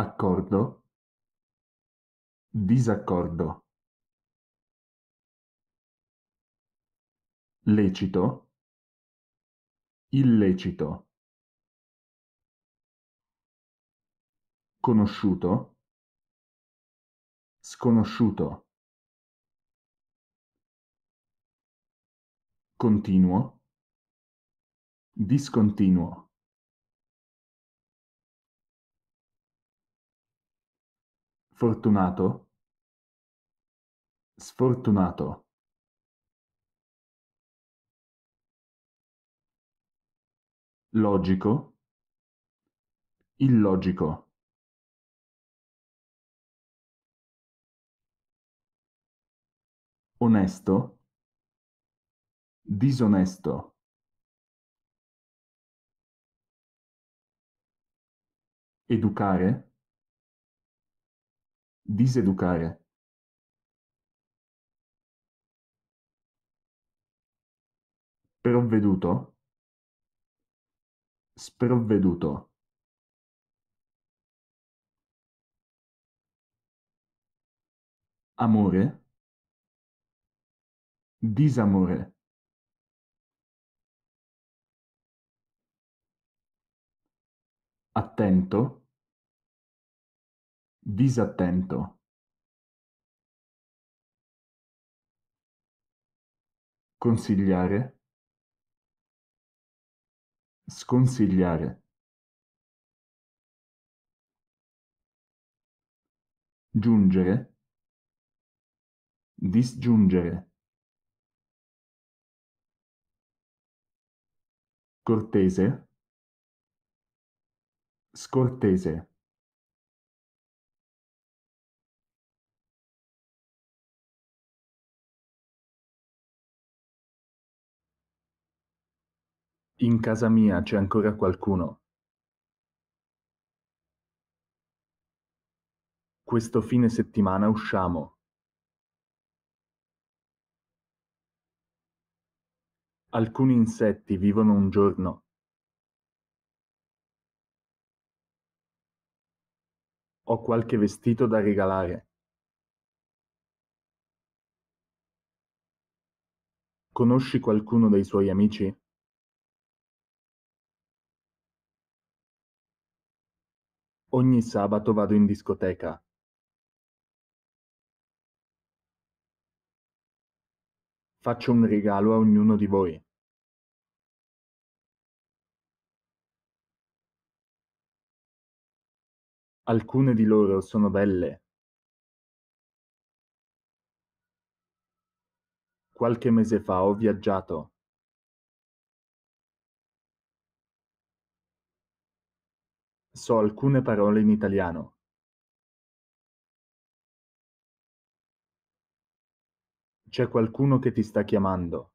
Accordo? Disaccordo. Lecito? Illecito. Conosciuto? Sconosciuto. Continuo? Discontinuo. Fortunato? Sfortunato. Logico? Illogico. Onesto? Disonesto. Educare? diseducare provveduto sprovveduto amore disamore attento Disattento. Consigliare. Sconsigliare. Giungere. Disgiungere. Cortese. Scortese. In casa mia c'è ancora qualcuno. Questo fine settimana usciamo. Alcuni insetti vivono un giorno. Ho qualche vestito da regalare. Conosci qualcuno dei suoi amici? Ogni sabato vado in discoteca. Faccio un regalo a ognuno di voi. Alcune di loro sono belle. Qualche mese fa ho viaggiato. So alcune parole in italiano. C'è qualcuno che ti sta chiamando.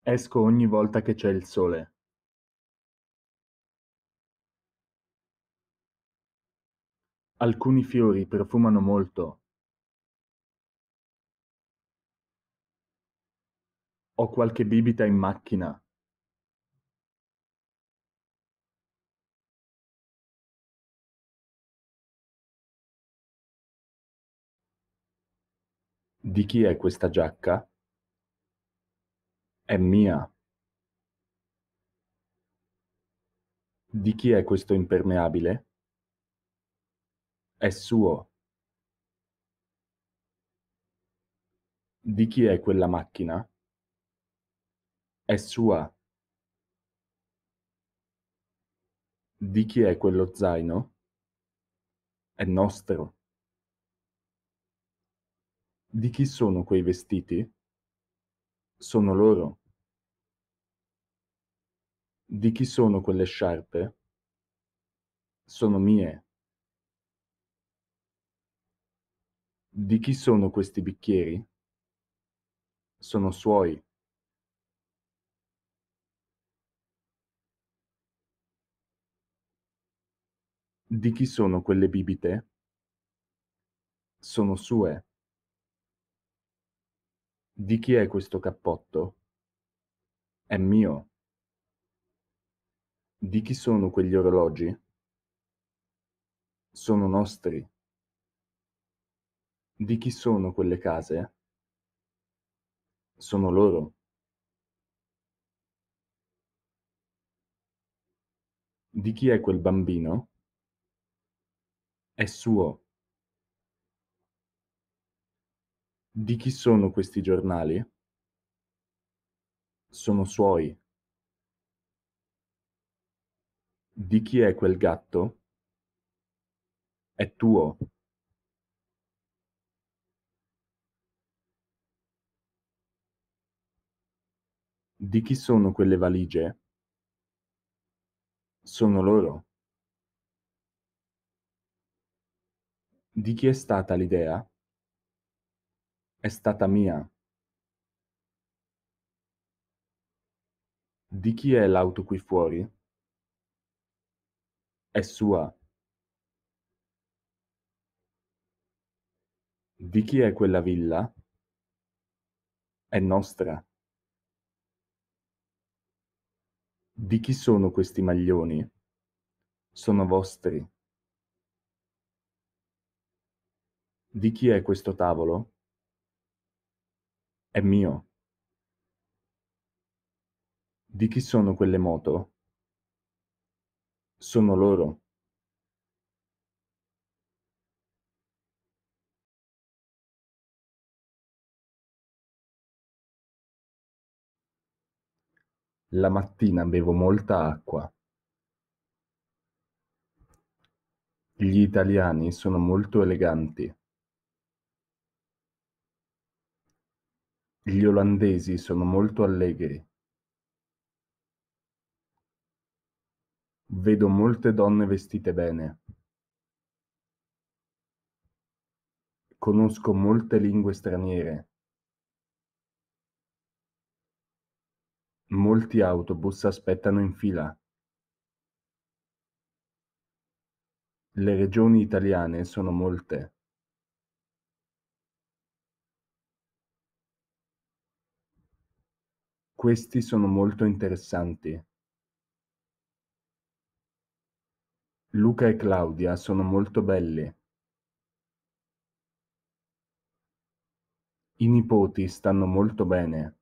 Esco ogni volta che c'è il sole. Alcuni fiori profumano molto. Ho qualche bibita in macchina. Di chi è questa giacca? È mia. Di chi è questo impermeabile? È suo. Di chi è quella macchina? È sua. Di chi è quello zaino? È nostro. Di chi sono quei vestiti? Sono loro. Di chi sono quelle sciarpe? Sono mie. Di chi sono questi bicchieri? Sono suoi. Di chi sono quelle bibite? Sono sue. Di chi è questo cappotto? È mio. Di chi sono quegli orologi? Sono nostri. Di chi sono quelle case? Sono loro. Di chi è quel bambino? È suo. Di chi sono questi giornali? Sono suoi. Di chi è quel gatto? È tuo. Di chi sono quelle valigie? Sono loro. Di chi è stata l'idea? È stata mia. Di chi è l'auto qui fuori? È sua. Di chi è quella villa? È nostra. Di chi sono questi maglioni? Sono vostri. Di chi è questo tavolo? È mio. Di chi sono quelle moto? Sono loro. La mattina bevo molta acqua. Gli italiani sono molto eleganti. Gli olandesi sono molto allegri. Vedo molte donne vestite bene. Conosco molte lingue straniere. Molti autobus aspettano in fila. Le regioni italiane sono molte. Questi sono molto interessanti. Luca e Claudia sono molto belli. I nipoti stanno molto bene.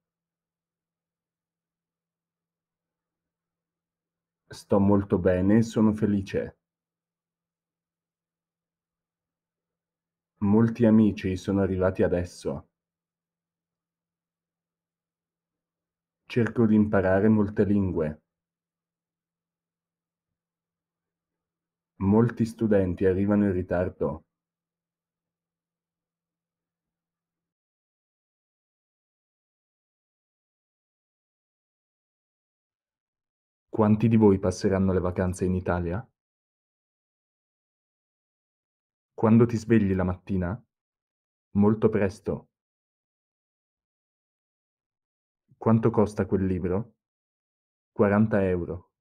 Sto molto bene e sono felice. Molti amici sono arrivati adesso. Cerco di imparare molte lingue. Molti studenti arrivano in ritardo. Quanti di voi passeranno le vacanze in Italia? Quando ti svegli la mattina? Molto presto. Quanto costa quel libro? 40 euro.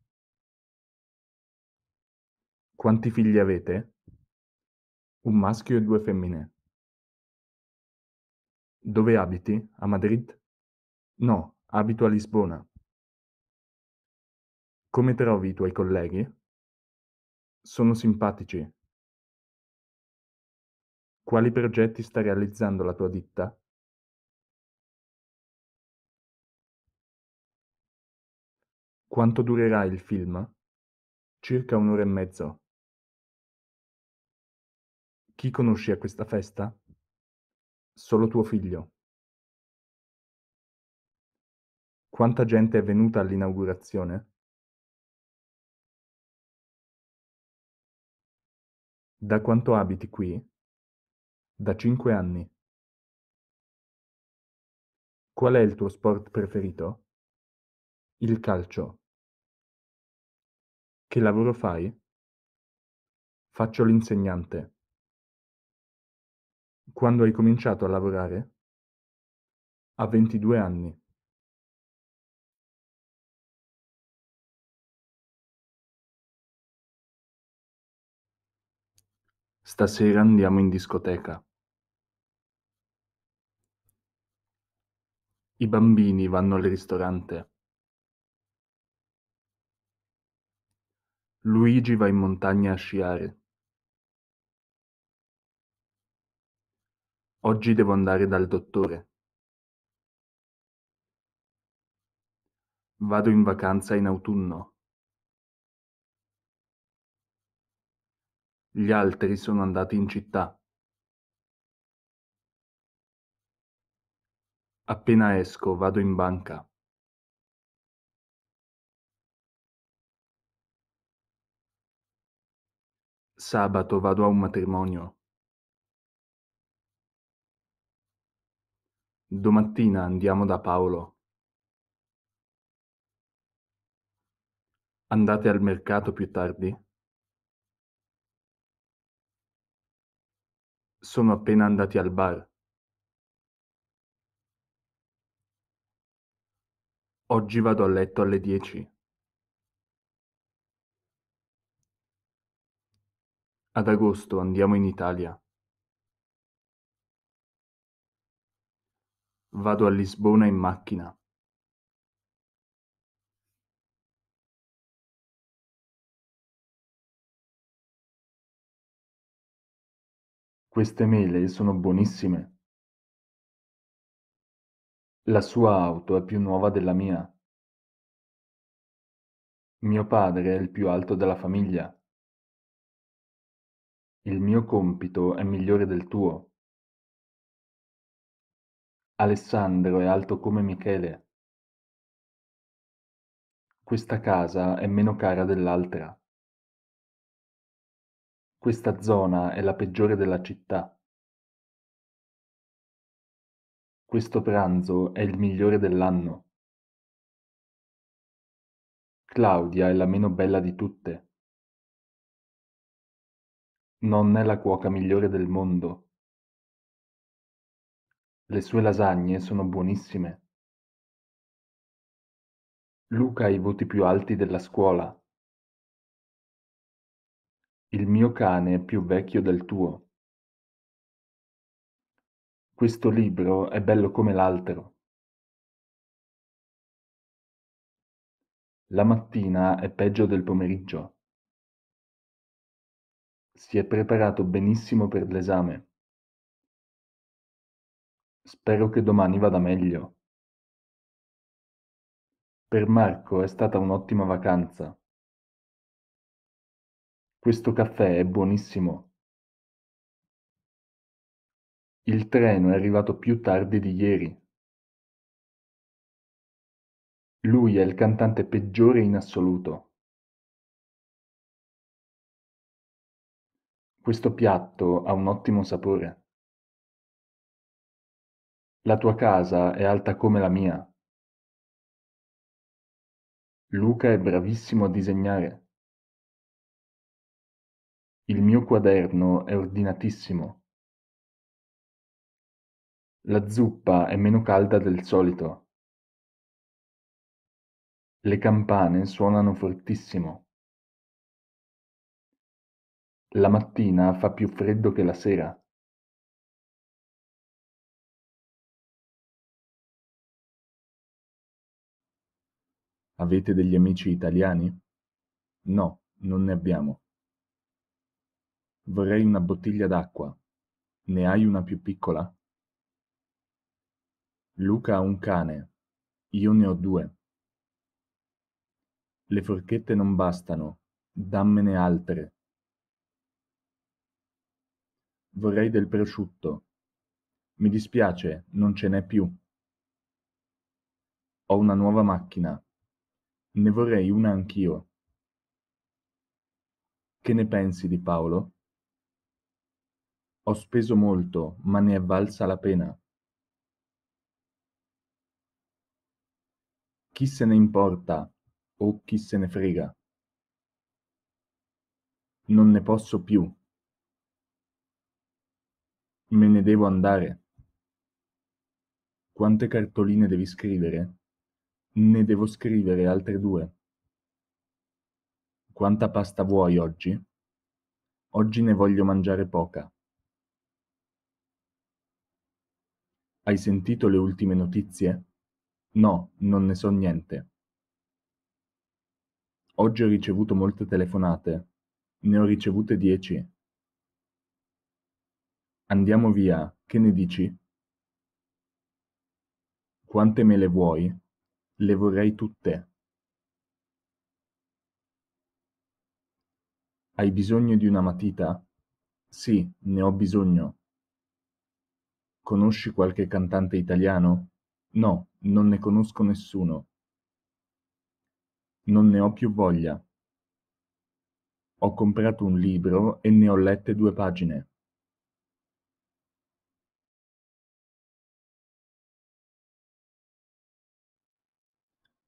Quanti figli avete? Un maschio e due femmine. Dove abiti? A Madrid? No, abito a Lisbona. Come trovi i tuoi colleghi? Sono simpatici. Quali progetti sta realizzando la tua ditta? Quanto durerà il film? Circa un'ora e mezzo. Chi conosci a questa festa? Solo tuo figlio. Quanta gente è venuta all'inaugurazione? Da quanto abiti qui? Da cinque anni. Qual è il tuo sport preferito? Il calcio. Che lavoro fai? Faccio l'insegnante. Quando hai cominciato a lavorare? A ventidue anni. Stasera andiamo in discoteca. I bambini vanno al ristorante. Luigi va in montagna a sciare. Oggi devo andare dal dottore. Vado in vacanza in autunno. Gli altri sono andati in città. Appena esco vado in banca. Sabato vado a un matrimonio. Domattina andiamo da Paolo. Andate al mercato più tardi? Sono appena andati al bar. Oggi vado a letto alle 10. Ad agosto andiamo in Italia. Vado a Lisbona in macchina. Queste mele sono buonissime. La sua auto è più nuova della mia. Mio padre è il più alto della famiglia. Il mio compito è migliore del tuo. Alessandro è alto come Michele. Questa casa è meno cara dell'altra. Questa zona è la peggiore della città. Questo pranzo è il migliore dell'anno. Claudia è la meno bella di tutte. Non è la cuoca migliore del mondo. Le sue lasagne sono buonissime. Luca ha i voti più alti della scuola. Il mio cane è più vecchio del tuo. Questo libro è bello come l'altro. La mattina è peggio del pomeriggio. Si è preparato benissimo per l'esame. Spero che domani vada meglio. Per Marco è stata un'ottima vacanza. Questo caffè è buonissimo. Il treno è arrivato più tardi di ieri. Lui è il cantante peggiore in assoluto. Questo piatto ha un ottimo sapore. La tua casa è alta come la mia. Luca è bravissimo a disegnare. Il mio quaderno è ordinatissimo. La zuppa è meno calda del solito. Le campane suonano fortissimo. La mattina fa più freddo che la sera. Avete degli amici italiani? No, non ne abbiamo. Vorrei una bottiglia d'acqua. Ne hai una più piccola? Luca ha un cane. Io ne ho due. Le forchette non bastano. Dammene altre. Vorrei del prosciutto. Mi dispiace, non ce n'è più. Ho una nuova macchina. Ne vorrei una anch'io. Che ne pensi di Paolo? Ho speso molto, ma ne è valsa la pena. Chi se ne importa o chi se ne frega? Non ne posso più. Me ne devo andare. Quante cartoline devi scrivere? Ne devo scrivere altre due. Quanta pasta vuoi oggi? Oggi ne voglio mangiare poca. Hai sentito le ultime notizie? No, non ne so niente. Oggi ho ricevuto molte telefonate. Ne ho ricevute dieci. Andiamo via, che ne dici? Quante me le vuoi? Le vorrei tutte. Hai bisogno di una matita? Sì, ne ho bisogno. Conosci qualche cantante italiano? No, non ne conosco nessuno. Non ne ho più voglia. Ho comprato un libro e ne ho lette due pagine.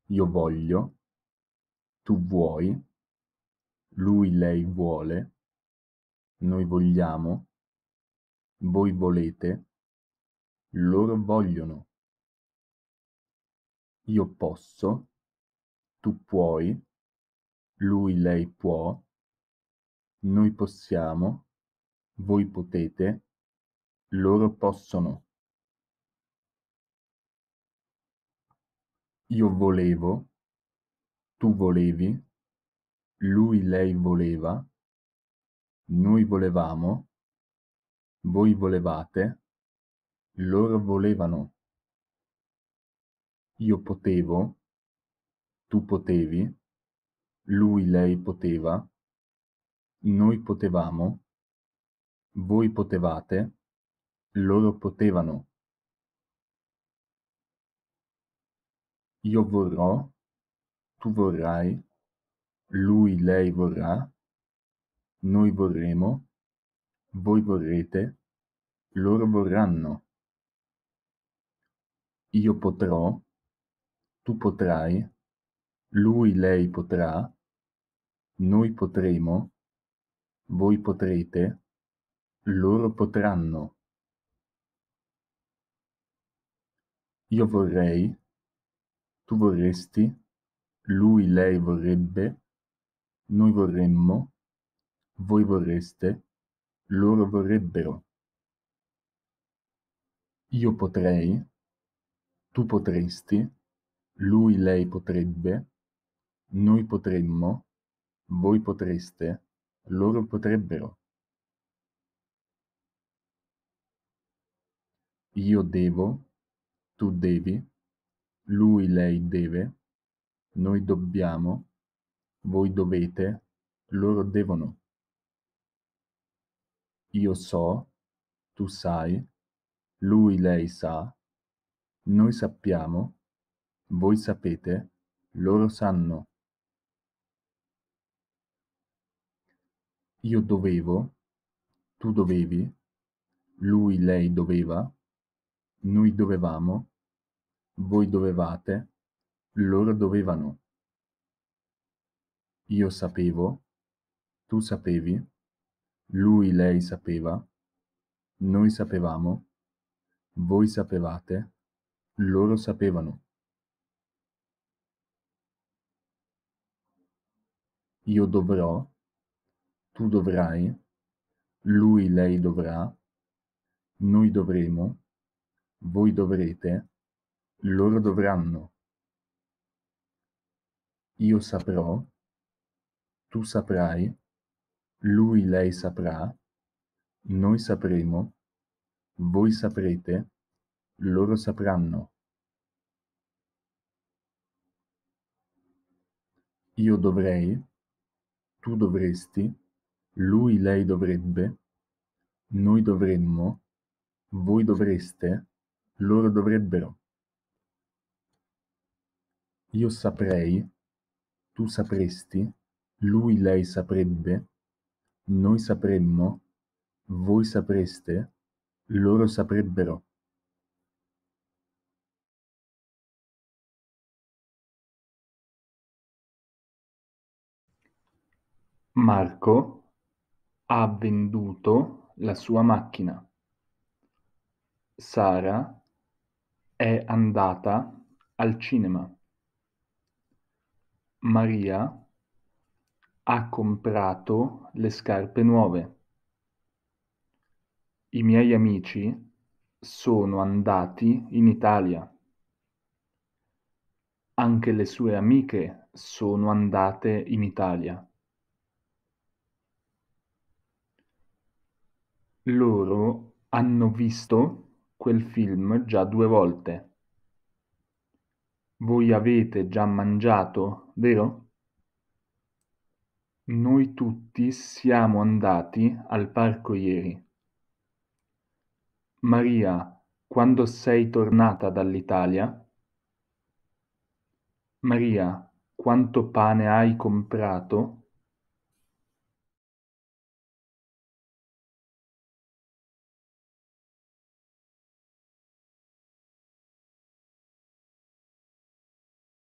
Io voglio, tu vuoi, lui/lei vuole, noi vogliamo, voi volete, loro vogliono. Io posso, tu puoi, lui/lei può, noi possiamo, voi potete, loro possono. Io volevo, tu volevi, lui/lei voleva, noi volevamo, voi volevate, loro volevano. Io potevo, tu potevi, lui/lei poteva, noi potevamo, voi potevate, loro potevano. Io vorrò, tu vorrai, lui, lei vorrà, noi vorremo, voi vorrete, loro vorranno. Io potrò, tu potrai, lui, lei potrà, noi potremo, voi potrete, loro potranno. Io vorrei, tu vorresti, lui lei vorrebbe, noi vorremmo, voi vorreste, loro vorrebbero. Io potrei, tu potresti, lui lei potrebbe, noi potremmo, voi potreste, loro potrebbero. Io devo, tu devi, lui, lei deve, noi dobbiamo, voi dovete, loro devono. Io so, tu sai, lui, lei sa, noi sappiamo, voi sapete, loro sanno. Io dovevo, tu dovevi, lui, lei doveva, noi dovevamo, voi dovevate, loro dovevano. Io sapevo, tu sapevi, lui lei sapeva, noi sapevamo, voi sapevate, loro sapevano. Io dovrò, tu dovrai, lui lei dovrà, noi dovremo, voi dovrete, loro dovranno. Io saprò. Tu saprai. Lui, lei saprà. Noi sapremo. Voi saprete. Loro sapranno. Io dovrei. Tu dovresti. Lui, lei dovrebbe. Noi dovremmo. Voi dovreste. Loro dovrebbero. Io saprei, tu sapresti, lui lei saprebbe, noi sapremmo, voi sapreste, loro saprebbero. Marco ha venduto la sua macchina. Sara è andata al cinema. Maria ha comprato le scarpe nuove. I miei amici sono andati in Italia. Anche le sue amiche sono andate in Italia. Loro hanno visto quel film già due volte. Voi avete già mangiato, vero? Noi tutti siamo andati al parco ieri. Maria, quando sei tornata dall'Italia? Maria, quanto pane hai comprato?